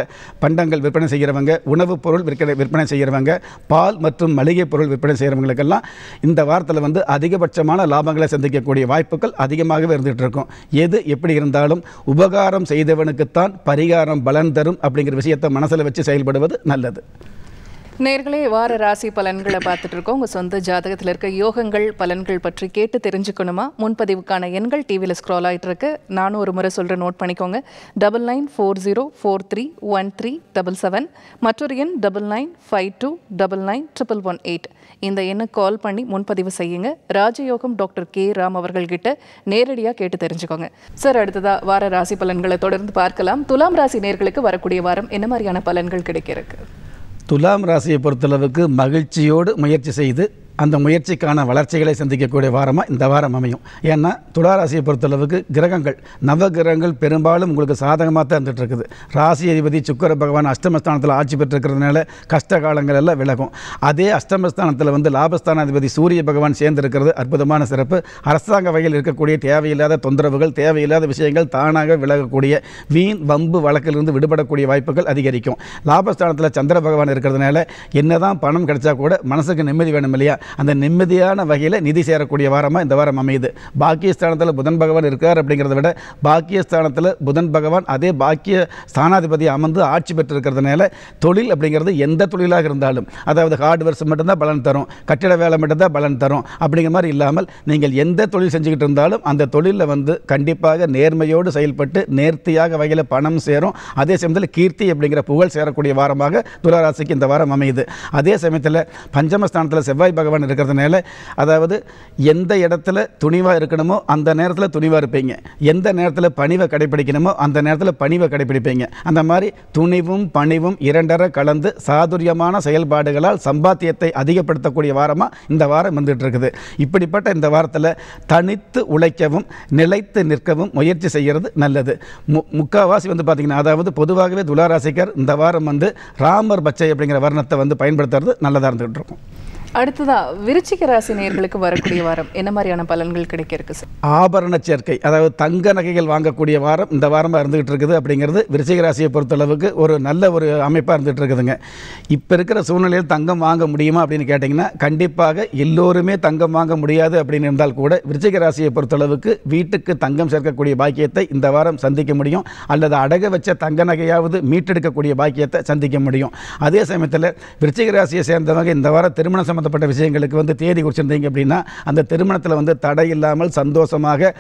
பண்டங்கள் விற்பனை செய்கிறவங்க உணவுப் பொருள் விற்பனை விற்பனை செய்கிறவங்க பால் மற்றும் மளிகை பொருள் விற்பனை செய்கிறவங்களுக்கெல்லாம் இந்த வாரத்தில் வந்து அதிகபட்சமான லாபங்களை சந்திக்கக்கூடிய வாய்ப்புகள் அதிகமாகவே இருந்துகிட்டு இருக்கும் எது எப்படி இருந்தாலும் உபகாரம் செய்தவனுக்குத்தான் பரிகாரம் பலன் தரும் அப்படிங்கிற விஷயத்தை மனசில் வச்சு செயல்படுவது நல்லது நேர்களே வார ராசி பலன்களை பார்த்துட்டு இருக்கோம் உங்கள் சொந்த ஜாதகத்தில் இருக்க யோகங்கள் பலன்கள் பற்றி கேட்டு தெரிஞ்சுக்கணுமா முன்பதிவுக்கான எண்கள் டிவியில் ஸ்க்ரால் ஆகிட்டு இருக்கு நானும் ஒரு முறை சொல்கிற நோட் பண்ணிக்கோங்க double nine four zero four three one three double seven மற்றொரு எண் double nine five two double nine triple one eight இந்த எண்ணை கால் பண்ணி முன்பதிவு செய்யுங்க ராஜயோகம் டாக்டர் கே ராம் அவர்கள்கிட்ட நேரடியாக கேட்டு தெரிஞ்சுக்கோங்க சார் அடுத்ததாக வார ராசி பலன்களை தொடர்ந்து பார்க்கலாம் துலாம் ராசி நேர்களுக்கு வரக்கூடிய வாரம் என்ன மாதிரியான பலன்கள் கிடைக்கிறதுக்கு துலாம் ராசியை பொறுத்தளவுக்கு மகிழ்ச்சியோடு முயற்சி செய்து அந்த முயற்சிக்கான வளர்ச்சிகளை சந்திக்கக்கூடிய வாரமாக இந்த வாரம் அமையும் ஏன்னா துளாராசியை பொறுத்தளவுக்கு கிரகங்கள் நவ கிரகங்கள் பெரும்பாலும் உங்களுக்கு சாதகமாக தான் இருக்குது ராசி அதிபதி சுக்கர பகவான் அஷ்டமஸ்தானத்தில் ஆட்சி பெற்றிருக்கிறதுனால கஷ்ட காலங்கள் எல்லாம் விலகும் அதே அஷ்டமஸ்தானத்தில் வந்து லாபஸ்தானாதிபதி சூரிய பகவான் சேர்ந்திருக்கிறது அற்புதமான சிறப்பு அரசாங்க வகையில் இருக்கக்கூடிய தேவையில்லாத தொந்தரவுகள் தேவையில்லாத விஷயங்கள் தானாக விலகக்கூடிய வீண் வம்பு வழக்கிலிருந்து விடுபடக்கூடிய வாய்ப்புகள் அதிகரிக்கும் லாபஸ்தானத்தில் சந்திர பகவான் இருக்கிறதுனால என்னதான் பணம் கிடைச்சா கூட மனசுக்கு நிம்மதி வேணும் இல்லையா அந்த நிம்மதியான வகையில் நிதி சேரக்கூடிய வாரமாக இந்த வாரம் அமையுது பாக்கியஸ்தானத்தில் புதன் பகவான் இருக்கார் அப்படிங்கிறத விட பாக்கியஸ்தானத்தில் புதன் பகவான் அதே பாக்கிய ஸ்தானாதிபதி அமர்ந்து ஆட்சி பெற்றிருக்கிறதுனால தொழில் அப்படிங்கிறது எந்த தொழிலாக இருந்தாலும் அதாவது ஹார்ட்வேர்ஸ் மட்டும்தான் பலன் தரும் கட்டிட வேலை மட்டும்தான் பலன் தரும் அப்படிங்கிற மாதிரி இல்லாமல் நீங்கள் எந்த தொழில் செஞ்சுக்கிட்டு இருந்தாலும் அந்த தொழிலில் வந்து கண்டிப்பாக நேர்மையோடு செயல்பட்டு நேர்த்தியாக வகையில் பணம் சேரும் அதே சமயத்தில் கீர்த்தி அப்படிங்கிற புகழ் சேரக்கூடிய வாரமாக துளராசிக்கு இந்த வாரம் அமையுது அதே சமயத்தில் பஞ்சமஸ்தானத்தில் செவ்வாய் பகவான் ராகவன் இருக்கிறதுனால அதாவது எந்த இடத்துல துணிவாக இருக்கணுமோ அந்த நேரத்தில் துணிவாக இருப்பீங்க எந்த நேரத்தில் பணிவை கடைப்பிடிக்கணுமோ அந்த நேரத்தில் பணிவை கடைப்பிடிப்பீங்க அந்த மாதிரி துணிவும் பணிவும் இரண்டரை கலந்து சாதுரியமான செயல்பாடுகளால் சம்பாத்தியத்தை அதிகப்படுத்தக்கூடிய வாரமாக இந்த வாரம் வந்துட்டு இருக்குது இப்படிப்பட்ட இந்த வாரத்தில் தனித்து உழைக்கவும் நிலைத்து நிற்கவும் முயற்சி செய்கிறது நல்லது மு முக்காவாசி வந்து பார்த்திங்கன்னா அதாவது பொதுவாகவே துலாராசிக்கர் இந்த வாரம் வந்து ராமர் பச்சை அப்படிங்கிற வர்ணத்தை வந்து பயன்படுத்துறது நல்லதாக இருந்துகிட்டு இருக்கும் அடுத்ததா விருச்சிக ராசி நேர்களுக்கு வரக்கூடிய வாரம் என்ன மாதிரியான பலன்கள் கிடைக்க இருக்கு சார் ஆபரண சேர்க்கை அதாவது தங்க நகைகள் வாங்கக்கூடிய வாரம் இந்த வாரமாக இருந்துகிட்டு இருக்குது அப்படிங்கிறது விருச்சிக ராசியை பொறுத்தளவுக்கு ஒரு நல்ல ஒரு அமைப்பாக இருந்துகிட்டு இருக்குதுங்க இப்போ இருக்கிற சூழ்நிலையில் தங்கம் வாங்க முடியுமா அப்படின்னு கேட்டிங்கன்னா கண்டிப்பாக எல்லோருமே தங்கம் வாங்க முடியாது அப்படின்னு இருந்தால் கூட விருச்சிக ராசியை பொறுத்தளவுக்கு வீட்டுக்கு தங்கம் சேர்க்கக்கூடிய பாக்கியத்தை இந்த வாரம் சந்திக்க முடியும் அல்லது அடக வச்ச தங்க நகையாவது மீட்டெடுக்கக்கூடிய பாக்கியத்தை சந்திக்க முடியும் அதே சமயத்தில் விருச்சிக ராசியை சேர்ந்தவங்க இந்த வாரம் திருமண சம்மந்தப்பட்ட விஷயங்களுக்கு வந்து தேதி குறிச்சிருந்தீங்க அப்படின்னா அந்த திருமணத்தில் வந்து தடை இல்லாமல் சந்தோஷமாக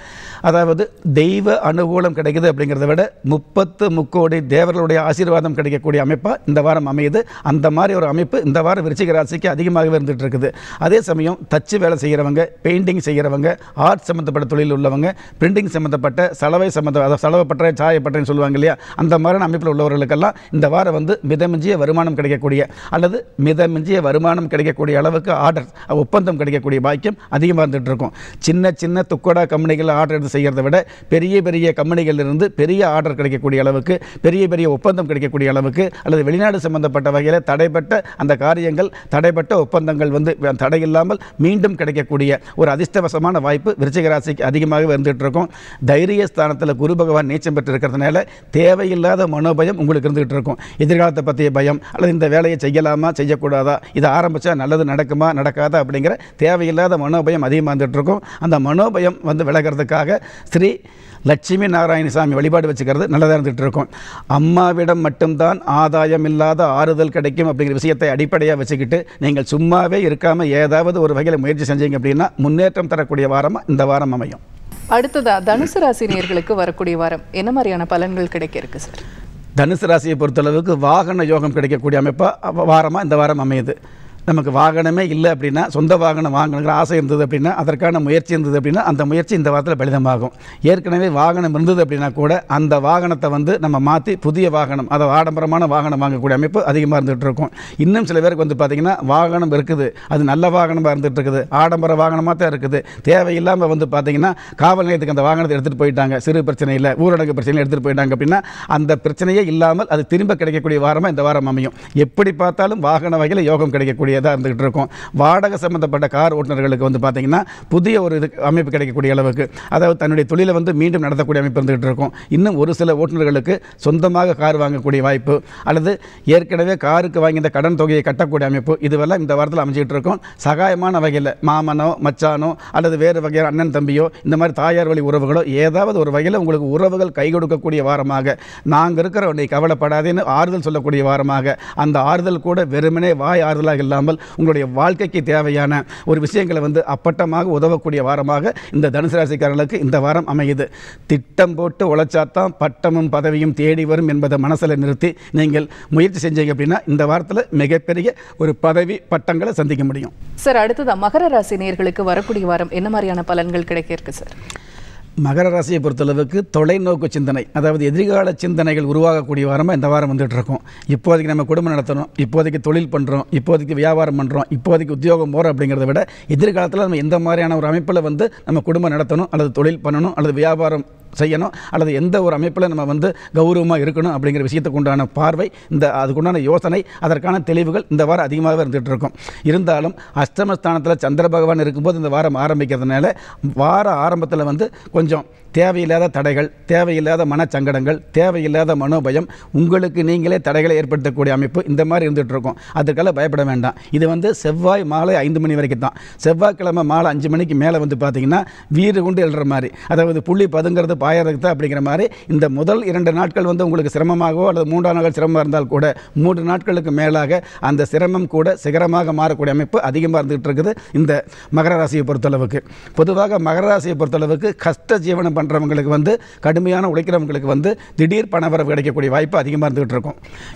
அதாவது தெய்வ அனுகூலம் கிடைக்குது அப்படிங்கிறத விட முப்பத்து முக்கோடி தேவர்களுடைய ஆசீர்வாதம் கிடைக்கக்கூடிய அமைப்பாக இந்த வாரம் அமையுது அந்த மாதிரி ஒரு அமைப்பு இந்த வாரம் விருச்சிக ராசிக்கு அதிகமாகவே இருந்துகிட்டு இருக்குது அதே சமயம் தச்சு வேலை செய்கிறவங்க பெயிண்டிங் செய்கிறவங்க ஆர்ட் சம்மந்தப்பட்ட தொழில் உள்ளவங்க பிரிண்டிங் சம்மந்தப்பட்ட சலவை சம்மந்த அதாவது செலவை பற்ற சாய சொல்லுவாங்க இல்லையா அந்த மாதிரியான அமைப்பில் உள்ளவர்களுக்கெல்லாம் இந்த வாரம் வந்து மிதமிஞ்சிய வருமானம் கிடைக்கக்கூடிய அல்லது மிதமிஞ்சிய வருமானம் கிடைக்கக்கூடிய அளவு அளவுக்கு ஆர்டர் ஒப்பந்தம் கிடைக்கக்கூடிய பாக்கியம் அதிகமாக இருந்துகிட்டு இருக்கும் சின்ன சின்ன துக்கோடா கம்பெனிகள் ஆர்டர் எடுத்து செய்கிறத விட பெரிய பெரிய கம்பெனிகளிலிருந்து பெரிய ஆர்டர் கிடைக்கக்கூடிய அளவுக்கு பெரிய பெரிய ஒப்பந்தம் கிடைக்கக்கூடிய அளவுக்கு அல்லது வெளிநாடு சம்பந்தப்பட்ட வகையில் தடைப்பட்ட அந்த காரியங்கள் தடைப்பட்ட ஒப்பந்தங்கள் வந்து தடை இல்லாமல் மீண்டும் கிடைக்கக்கூடிய ஒரு அதிர்ஷ்டவசமான வாய்ப்பு விருச்சிகராசிக்கு அதிகமாக இருந்துகிட்டு இருக்கும் தைரிய ஸ்தானத்தில் குரு பகவான் நீச்சம் பெற்று இருக்கிறதுனால தேவையில்லாத மனோபயம் உங்களுக்கு இருந்துகிட்டு இருக்கும் எதிர்காலத்தை பற்றிய பயம் அல்லது இந்த வேலையை செய்யலாமா செய்யக்கூடாதா இதை ஆரம்பித்தா நல்லது நட நடக்குமா நடக்காதா அப்படிங்கிற தேவையில்லாத மனோபயம் அதிகமாக இருக்கும் அந்த மனோபயம் வந்து விலகிறதுக்காக ஸ்ரீ லட்சுமி நாராயணசாமி வழிபாடு வச்சுக்கிறது நல்லதாக இருந்துகிட்டு இருக்கும் அம்மாவிடம் மட்டும்தான் ஆதாயம் இல்லாத ஆறுதல் கிடைக்கும் அப்படிங்கிற விஷயத்தை அடிப்படையாக வச்சுக்கிட்டு நீங்கள் சும்மாவே இருக்காமல் ஏதாவது ஒரு வகையில் முயற்சி செஞ்சீங்க அப்படின்னா முன்னேற்றம் தரக்கூடிய வாரமாக இந்த வாரம் அமையும் அடுத்ததாக தனுசு ராசி நேர்களுக்கு வரக்கூடிய வாரம் என்ன மாதிரியான பலன்கள் கிடைக்க இருக்கு சார் தனுசு ராசியை பொறுத்தளவுக்கு வாகன யோகம் கிடைக்கக்கூடிய அமைப்பாக வாரமாக இந்த வாரம் அமையுது நமக்கு வாகனமே இல்லை அப்படின்னா சொந்த வாகனம் வாங்கணுங்கிற ஆசை இருந்தது அப்படின்னா அதற்கான முயற்சி இருந்தது அப்படின்னா அந்த முயற்சி இந்த வாரத்தில் பலிதமாகும் ஏற்கனவே வாகனம் இருந்தது அப்படின்னா கூட அந்த வாகனத்தை வந்து நம்ம மாற்றி புதிய வாகனம் அதை ஆடம்பரமான வாகனம் வாங்கக்கூடிய அமைப்பு அதிகமாக இருந்துகிட்டு இருக்கும் இன்னும் சில பேருக்கு வந்து பார்த்திங்கன்னா வாகனம் இருக்குது அது நல்ல வாகனமாக இருந்துகிட்டு இருக்குது ஆடம்பர வாகனமாக தான் இருக்குது தேவையில்லாமல் வந்து பார்த்திங்கன்னா காவல் நிலையத்துக்கு அந்த வாகனத்தை எடுத்துகிட்டு போயிட்டாங்க சிறு பிரச்சனை இல்லை ஊரடங்கு பிரச்சனை எடுத்துகிட்டு போயிட்டாங்க அப்படின்னா அந்த பிரச்சனையே இல்லாமல் அது திரும்ப கிடைக்கக்கூடிய வாரமாக இந்த வாரம் அமையும் எப்படி பார்த்தாலும் வாகன வகையில் யோகம் கிடைக்கக்கூடிய வேலையாக தான் இருந்துகிட்டு இருக்கும் வாடகை சம்மந்தப்பட்ட கார் ஓட்டுநர்களுக்கு வந்து பார்த்திங்கன்னா புதிய ஒரு இது அமைப்பு கிடைக்கக்கூடிய அளவுக்கு அதாவது தன்னுடைய தொழிலை வந்து மீண்டும் நடத்தக்கூடிய அமைப்பு இருந்துகிட்டு இருக்கும் இன்னும் ஒரு சில ஓட்டுநர்களுக்கு சொந்தமாக கார் வாங்கக்கூடிய வாய்ப்பு அல்லது ஏற்கனவே காருக்கு வாங்கிய கடன் தொகையை கட்டக்கூடிய அமைப்பு இதுவெல்லாம் இந்த வாரத்தில் அமைஞ்சிக்கிட்டு இருக்கும் சகாயமான வகையில் மாமனோ மச்சானோ அல்லது வேறு வகையான அண்ணன் தம்பியோ இந்த மாதிரி தாயார் வழி உறவுகளோ ஏதாவது ஒரு வகையில் உங்களுக்கு உறவுகள் கை கொடுக்கக்கூடிய வாரமாக நாங்கள் இருக்கிற உன்னை கவலைப்படாதேன்னு ஆறுதல் சொல்லக்கூடிய வாரமாக அந்த ஆறுதல் கூட வெறுமனே வாய் ஆறுதலாக இல்லாமல் இல்லாமல் உங்களுடைய வாழ்க்கைக்கு தேவையான ஒரு விஷயங்களை வந்து அப்பட்டமாக உதவக்கூடிய வாரமாக இந்த தனுசு ராசிக்காரர்களுக்கு இந்த வாரம் அமையுது திட்டம் போட்டு உழைச்சாத்தான் பட்டமும் பதவியும் தேடி வரும் என்பதை மனசில் நிறுத்தி நீங்கள் முயற்சி செஞ்சீங்க அப்படின்னா இந்த வாரத்தில் மிகப்பெரிய ஒரு பதவி பட்டங்களை சந்திக்க முடியும் சார் அடுத்ததாக மகர ராசி நேர்களுக்கு வரக்கூடிய வாரம் என்ன மாதிரியான பலன்கள் கிடைக்க இருக்கு சார் மகர ராசியை பொறுத்தளவுக்கு தொலைநோக்கு சிந்தனை அதாவது எதிர்கால சிந்தனைகள் உருவாகக்கூடிய வாரமாக இந்த வாரம் வந்துட்டு இப்போதைக்கு நம்ம குடும்பம் நடத்துகிறோம் இப்போதைக்கு தொழில் பண்ணுறோம் இப்போதைக்கு வியாபாரம் பண்ணுறோம் இப்போதைக்கு உத்தியோகம் போகிறோம் அப்படிங்கிறத விட எதிர்காலத்தில் நம்ம எந்த மாதிரியான ஒரு அமைப்பில் வந்து நம்ம குடும்பம் நடத்தணும் அல்லது தொழில் பண்ணணும் அல்லது வியாபாரம் செய்யணும் அல்லது எந்த ஒரு அமைப்பில் நம்ம வந்து கௌரவமாக இருக்கணும் அப்படிங்கிற விஷயத்துக்கு உண்டான பார்வை இந்த அதுக்குண்டான யோசனை அதற்கான தெளிவுகள் இந்த வாரம் அதிகமாகவே இருந்துகிட்டு இருக்கும் இருந்தாலும் அஷ்டமஸ்தானத்தில் சந்திர பகவான் இருக்கும்போது இந்த வாரம் ஆரம்பிக்கிறதுனால வார ஆரம்பத்தில் வந்து கொஞ்சம் கொஞ்சம் தேவையில்லாத தடைகள் தேவையில்லாத மனச்சங்கடங்கள் தேவையில்லாத மனோபயம் உங்களுக்கு நீங்களே தடைகளை ஏற்படுத்தக்கூடிய அமைப்பு இந்த மாதிரி இருக்கும் அதுக்கெல்லாம் பயப்பட வேண்டாம் இது வந்து செவ்வாய் மாலை ஐந்து மணி வரைக்கும் தான் செவ்வாய்க்கிழமை மாலை அஞ்சு மணிக்கு மேலே வந்து பார்த்திங்கன்னா வீடு கொண்டு எழுற மாதிரி அதாவது புள்ளி பதுங்கிறது பாயறதுக்கு தான் அப்படிங்கிற மாதிரி இந்த முதல் இரண்டு நாட்கள் வந்து உங்களுக்கு சிரமமாகவோ அல்லது மூன்றாம் நாள் சிரமமாக இருந்தால் கூட மூன்று நாட்களுக்கு மேலாக அந்த சிரமம் கூட சிகரமாக மாறக்கூடிய அமைப்பு அதிகமாக இருந்துகிட்டு இருக்குது இந்த மகர ராசியை பொறுத்தளவுக்கு பொதுவாக மகர ராசியை பொறுத்தளவுக்கு கஷ்ட கஷ்ட ஜீவனம் பண்ணுறவங்களுக்கு வந்து கடுமையான உழைக்கிறவங்களுக்கு வந்து திடீர் பணவரவு கிடைக்கக்கூடிய வாய்ப்பு அதிகமாக இருந்துகிட்டு இருக்கும்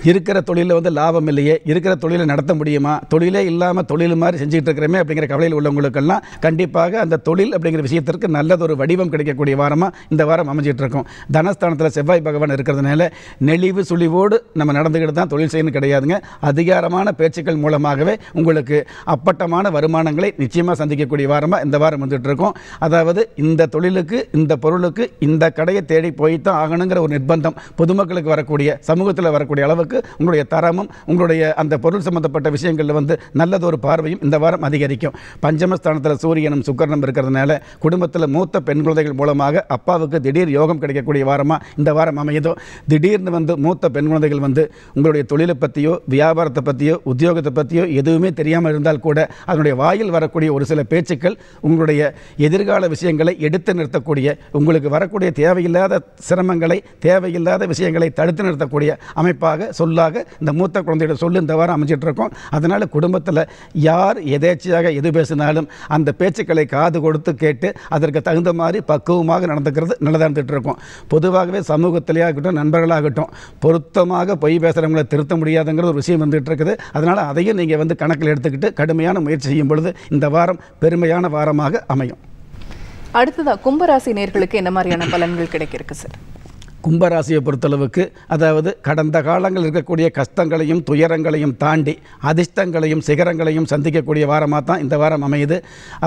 இருக்கிற தொழிலில் வந்து லாபம் இல்லையே இருக்கிற தொழிலை நடத்த முடியுமா தொழிலே இல்லாமல் தொழில் மாதிரி செஞ்சுட்டு இருக்கிறமே அப்படிங்கிற கவலையில் உள்ளவங்களுக்கெல்லாம் கண்டிப்பாக அந்த தொழில் அப்படிங்கிற விஷயத்திற்கு நல்லதொரு வடிவம் கிடைக்கக்கூடிய வாரமாக இந்த வாரம் அமைஞ்சிட்டு இருக்கும் தனஸ்தானத்தில் செவ்வாய் பகவான் இருக்கிறதுனால நெளிவு சுழிவோடு நம்ம நடந்துக்கிட்டு தான் தொழில் செய்யணும் கிடையாதுங்க அதிகாரமான பேச்சுக்கள் மூலமாகவே உங்களுக்கு அப்பட்டமான வருமானங்களை நிச்சயமாக சந்திக்கக்கூடிய வாரமாக இந்த வாரம் வந்துட்டு இருக்கோம் அதாவது இந்த தொழிலுக்கு இந்த பொருளுக்கு இந்த கடையை தேடி போய்த்தான் ஆகணுங்கிற ஒரு நிர்பந்தம் பொதுமக்களுக்கு வரக்கூடிய சமூகத்தில் வரக்கூடிய அளவுக்கு உங்களுடைய தரமும் உங்களுடைய அந்த பொருள் சம்மந்தப்பட்ட விஷயங்களில் வந்து நல்லது ஒரு பார்வையும் இந்த வாரம் அதிகரிக்கும் பஞ்சமஸ்தானத்தில் சூரியனும் சுக்கரனும் இருக்கிறதுனால குடும்பத்தில் மூத்த பெண் குழந்தைகள் மூலமாக அப்பாவுக்கு திடீர் யோகம் கிடைக்கக்கூடிய வாரமாக இந்த வாரம் அமையதோ திடீர்னு வந்து மூத்த பெண் குழந்தைகள் வந்து உங்களுடைய தொழிலை பற்றியோ வியாபாரத்தை பற்றியோ உத்தியோகத்தை பற்றியோ எதுவுமே தெரியாமல் இருந்தால் கூட அதனுடைய வாயில் வரக்கூடிய ஒரு சில பேச்சுக்கள் உங்களுடைய எதிர்கால விஷயங்களை எடுத்து நிறுத்தக்கூடிய வரக்கூடிய உங்களுக்கு வரக்கூடிய தேவையில்லாத சிரமங்களை தேவையில்லாத விஷயங்களை தடுத்து நிறுத்தக்கூடிய அமைப்பாக சொல்லாக இந்த மூத்த குழந்தையோட சொல்லு இந்த வாரம் அமைஞ்சிட்ருக்கோம் அதனால் குடும்பத்தில் யார் எதேச்சையாக எது பேசினாலும் அந்த பேச்சுக்களை காது கொடுத்து கேட்டு அதற்கு தகுந்த மாதிரி பக்குவமாக நடந்துக்கிறது நல்லதாக இருந்துகிட்டு இருக்கோம் பொதுவாகவே சமூகத்திலே ஆகட்டும் நண்பர்களாகட்டும் பொருத்தமாக பொய் பேசுகிறவங்களை திருத்த முடியாதுங்கிற ஒரு விஷயம் வந்துகிட்டு இருக்குது அதனால் அதையும் நீங்கள் வந்து கணக்கில் எடுத்துக்கிட்டு கடுமையான முயற்சி செய்யும் பொழுது இந்த வாரம் பெருமையான வாரமாக அமையும் அடுத்ததாக கும்பராசி நேர்களுக்கு என்ன மாதிரியான பலன்கள் கிடைக்க சார் கும்பராசியை பொறுத்தளவுக்கு அதாவது கடந்த காலங்களில் இருக்கக்கூடிய கஷ்டங்களையும் துயரங்களையும் தாண்டி அதிர்ஷ்டங்களையும் சிகரங்களையும் சந்திக்கக்கூடிய வாரமாக தான் இந்த வாரம் அமையுது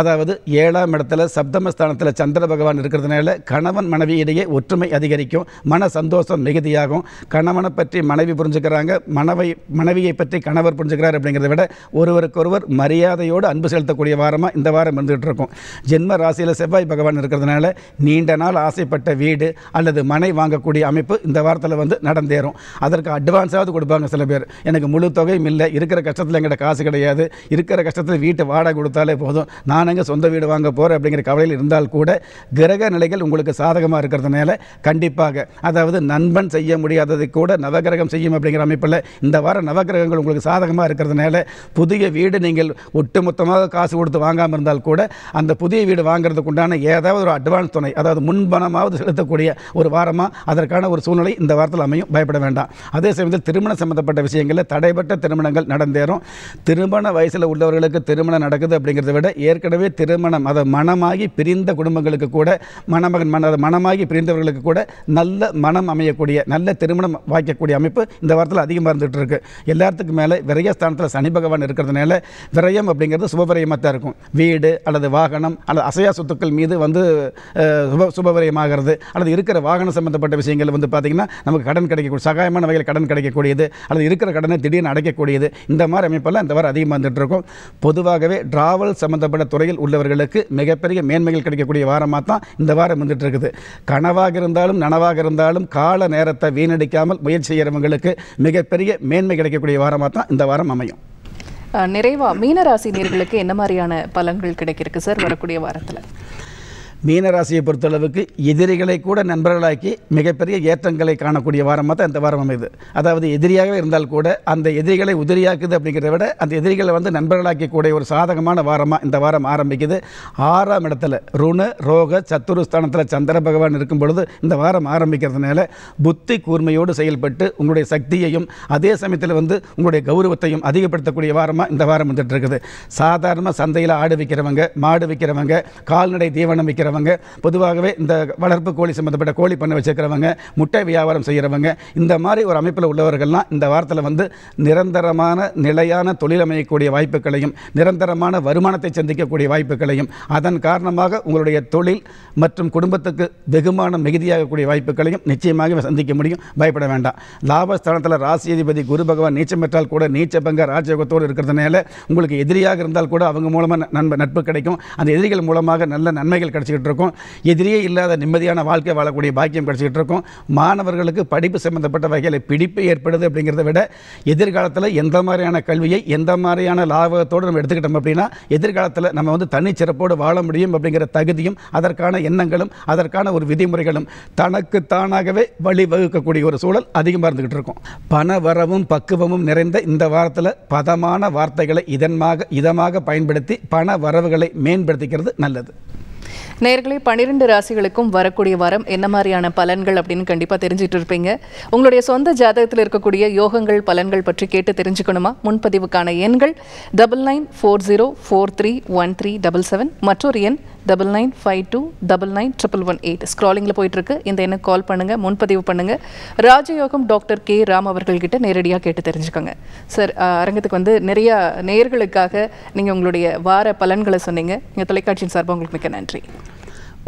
அதாவது ஏழாம் இடத்துல சப்தமஸ்தானத்தில் சந்திர பகவான் இருக்கிறதுனால கணவன் மனைவி இடையே ஒற்றுமை அதிகரிக்கும் மன சந்தோஷம் மிகுதியாகும் கணவனை பற்றி மனைவி புரிஞ்சுக்கிறாங்க மனைவி மனைவியை பற்றி கணவர் புரிஞ்சுக்கிறார் அப்படிங்கிறத விட ஒருவருக்கொருவர் மரியாதையோடு அன்பு செலுத்தக்கூடிய வாரமாக இந்த வாரம் இருந்துகிட்டு இருக்கும் ஜென்ம ராசியில் செவ்வாய் பகவான் இருக்கிறதுனால நீண்ட நாள் ஆசைப்பட்ட வீடு அல்லது மனை வாங்க கொடுக்கக்கூடிய அமைப்பு இந்த வாரத்தில் வந்து நடந்தேறும் அதற்கு அட்வான்ஸாவது கொடுப்பாங்க சில பேர் எனக்கு முழு தொகையும் இல்லை இருக்கிற கஷ்டத்தில் எங்கிட்ட காசு கிடையாது இருக்கிற கஷ்டத்தில் வீட்டு வாடகை கொடுத்தாலே போதும் நான் எங்கே சொந்த வீடு வாங்க போகிறேன் அப்படிங்கிற கவலையில் இருந்தால் கூட கிரக நிலைகள் உங்களுக்கு சாதகமாக இருக்கிறதுனால கண்டிப்பாக அதாவது நண்பன் செய்ய முடியாததை கூட நவகிரகம் செய்யும் அப்படிங்கிற அமைப்பில் இந்த வாரம் நவகிரகங்கள் உங்களுக்கு சாதகமாக இருக்கிறதுனால புதிய வீடு நீங்கள் ஒட்டுமொத்தமாக காசு கொடுத்து வாங்காமல் இருந்தால் கூட அந்த புதிய வீடு வாங்குறதுக்கு உண்டான ஏதாவது ஒரு அட்வான்ஸ் துணை அதாவது முன்பணமாவது செலுத்தக்கூடிய ஒரு வாரமாக அதற்கான ஒரு சூழ்நிலை இந்த வாரத்தில் அமையும் பயப்பட வேண்டாம் அதே சமயத்தில் திருமணம் சம்மந்தப்பட்ட விஷயங்களில் தடைபட்ட திருமணங்கள் நடந்தேறும் திருமண வயசில் உள்ளவர்களுக்கு திருமணம் நடக்குது அப்படிங்கிறத விட ஏற்கனவே திருமணம் அதை மனமாகி பிரிந்த குடும்பங்களுக்கு கூட மணமகன் மன அதை மனமாகி பிரிந்தவர்களுக்கு கூட நல்ல மனம் அமையக்கூடிய நல்ல திருமணம் வாய்க்கக்கூடிய அமைப்பு இந்த வாரத்தில் அதிகமாக இருந்துகிட்டு இருக்கு எல்லாத்துக்கு மேலே ஸ்தானத்தில் சனி பகவான் இருக்கிறதுனால விரயம் அப்படிங்கிறது சுபவிரயமாக தான் இருக்கும் வீடு அல்லது வாகனம் அல்லது அசையா சொத்துக்கள் மீது வந்து சுப சுபவிரயமாகிறது அல்லது இருக்கிற வாகனம் சம்மந்தப்பட்ட விஷயங்கள் வந்து பார்த்திங்கன்னா நமக்கு கடன் கிடைக்கக்கூடிய சகாயமான வகையில் கடன் கிடைக்கக்கூடியது அல்லது இருக்கிற கடனை திடீர்னு அடைக்கக்கூடியது இந்த மாதிரி அமைப்பெல்லாம் இந்த வாரம் அதிகமாக வந்துட்டுருக்கும் பொதுவாகவே டிராவல் சம்மந்தப்பட்ட துறையில் உள்ளவர்களுக்கு மிகப்பெரிய மேன்மைகள் கிடைக்கக்கூடிய வாரமாக தான் இந்த வாரம் வந்துட்டுருக்குது இருக்குது கனவாக இருந்தாலும் நனவாக இருந்தாலும் கால நேரத்தை வீணடிக்காமல் முயற்சி செய்கிறவங்களுக்கு மிகப்பெரிய மேன்மை கிடைக்கக்கூடிய வாரமாக தான் இந்த வாரம் அமையும் நிறைவா மீனராசி நேர்களுக்கு என்ன மாதிரியான பலன்கள் கிடைக்கிருக்கு சார் வரக்கூடிய வாரத்தில் மீனராசியை பொறுத்தளவுக்கு எதிரிகளை கூட நண்பர்களாக்கி மிகப்பெரிய ஏற்றங்களை காணக்கூடிய வாரமாக தான் இந்த வாரம் அமைது அதாவது எதிரியாக இருந்தால் கூட அந்த எதிரிகளை உதிரியாக்குது அப்படிங்கிறத விட அந்த எதிரிகளை வந்து நண்பர்களாக்கி கூடிய ஒரு சாதகமான வாரமாக இந்த வாரம் ஆரம்பிக்குது ஆறாம் இடத்துல ருண ரோக சத்துரு ஸ்தானத்தில் சந்திர பகவான் இருக்கும் பொழுது இந்த வாரம் ஆரம்பிக்கிறதுனால புத்தி கூர்மையோடு செயல்பட்டு உங்களுடைய சக்தியையும் அதே சமயத்தில் வந்து உங்களுடைய கௌரவத்தையும் அதிகப்படுத்தக்கூடிய வாரமாக இந்த வாரம் வந்துட்டு இருக்குது சாதாரண சந்தையில் ஆடு விற்கிறவங்க மாடு விற்கிறவங்க கால்நடை தீவனம் விற்கிறவங்க செய்கிறவங்க பொதுவாகவே இந்த வளர்ப்பு கோழி சம்மந்தப்பட்ட கோழி பண்ண வச்சுருக்கிறவங்க முட்டை வியாபாரம் செய்கிறவங்க இந்த மாதிரி ஒரு அமைப்பில் உள்ளவர்கள்லாம் இந்த வாரத்தில் வந்து நிரந்தரமான நிலையான தொழில் அமையக்கூடிய வாய்ப்புகளையும் நிரந்தரமான வருமானத்தை சந்திக்கக்கூடிய வாய்ப்புகளையும் அதன் காரணமாக உங்களுடைய தொழில் மற்றும் குடும்பத்துக்கு வெகுமானம் மிகுதியாகக்கூடிய வாய்ப்புகளையும் நிச்சயமாக சந்திக்க முடியும் பயப்பட வேண்டாம் லாபஸ்தானத்தில் ராசி அதிபதி குரு பகவான் நீச்சம் பெற்றால் கூட பங்க ராஜயோகத்தோடு இருக்கிறதுனால உங்களுக்கு எதிரியாக இருந்தால் கூட அவங்க மூலமாக நண்ப நட்பு கிடைக்கும் அந்த எதிரிகள் மூலமாக நல்ல நன்மைகள் கிடைச்சிக்கிட்டு கிடைச்சிக்கிட்டு இருக்கும் எதிரியே இல்லாத நிம்மதியான வாழ்க்கை வாழக்கூடிய பாக்கியம் கிடச்சிக்கிட்டு இருக்கோம் மாணவர்களுக்கு படிப்பு சம்மந்தப்பட்ட வகையில் பிடிப்பு ஏற்படுது அப்படிங்கிறத விட எதிர்காலத்தில் எந்த மாதிரியான கல்வியை எந்த மாதிரியான லாபத்தோடு நம்ம எடுத்துக்கிட்டோம் அப்படின்னா எதிர்காலத்தில் நம்ம வந்து தனிச்சிறப்போடு வாழ முடியும் அப்படிங்கிற தகுதியும் அதற்கான எண்ணங்களும் அதற்கான ஒரு விதிமுறைகளும் தனக்கு தானாகவே வழிவகுக்கக்கூடிய ஒரு சூழல் அதிகமாக இருந்துக்கிட்டு இருக்கும் பண வரவும் பக்குவமும் நிறைந்த இந்த வாரத்தில் பதமான வார்த்தைகளை இதன்மாக இதமாக பயன்படுத்தி பண வரவுகளை மேம்படுத்திக்கிறது நல்லது நேர்களே பன்னிரெண்டு ராசிகளுக்கும் வரக்கூடிய வாரம் என்ன மாதிரியான பலன்கள் அப்படின்னு கண்டிப்பாக தெரிஞ்சுட்டு இருப்பீங்க உங்களுடைய சொந்த ஜாதகத்தில் இருக்கக்கூடிய யோகங்கள் பலன்கள் பற்றி கேட்டு தெரிஞ்சுக்கணுமா முன்பதிவுக்கான எண்கள் double nine four zero four three one three double seven மற்றொரு எண் double nine five two double nine triple one eight ஸ்க்ராலிங்கில் போயிட்டுருக்கு இந்த எண்ணுக்கு கால் பண்ணுங்கள் முன்பதிவு பண்ணுங்கள் ராஜயோகம் டாக்டர் கே ராம் அவர்கள்கிட்ட நேரடியாக கேட்டு தெரிஞ்சுக்கோங்க சார் அரங்கத்துக்கு வந்து நிறையா நேர்களுக்காக நீங்கள் உங்களுடைய வார பலன்களை சொன்னீங்க எங்கள் தொலைக்காட்சியின் சார்பாக உங்களுக்கு மிக்க நன்றி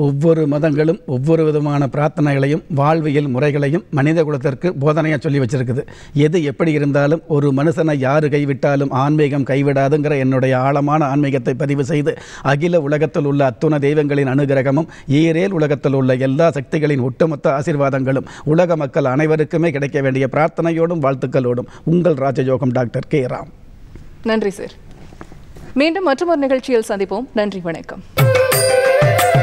ஒவ்வொரு மதங்களும் ஒவ்வொரு விதமான பிரார்த்தனைகளையும் வாழ்வியல் முறைகளையும் மனித குலத்திற்கு போதனையாக சொல்லி வச்சுருக்குது எது எப்படி இருந்தாலும் ஒரு மனுஷனை யார் கைவிட்டாலும் ஆன்மீகம் கைவிடாதுங்கிற என்னுடைய ஆழமான ஆன்மீகத்தை பதிவு செய்து அகில உலகத்தில் உள்ள அத்துண தெய்வங்களின் அனுகிரகமும் ஈரேல் உலகத்தில் உள்ள எல்லா சக்திகளின் ஒட்டுமொத்த ஆசீர்வாதங்களும் உலக மக்கள் அனைவருக்குமே கிடைக்க வேண்டிய பிரார்த்தனையோடும் வாழ்த்துக்களோடும் உங்கள் ராஜயோகம் டாக்டர் கே ராம் நன்றி சார் மீண்டும் மற்றொரு நிகழ்ச்சியில் சந்திப்போம் நன்றி வணக்கம்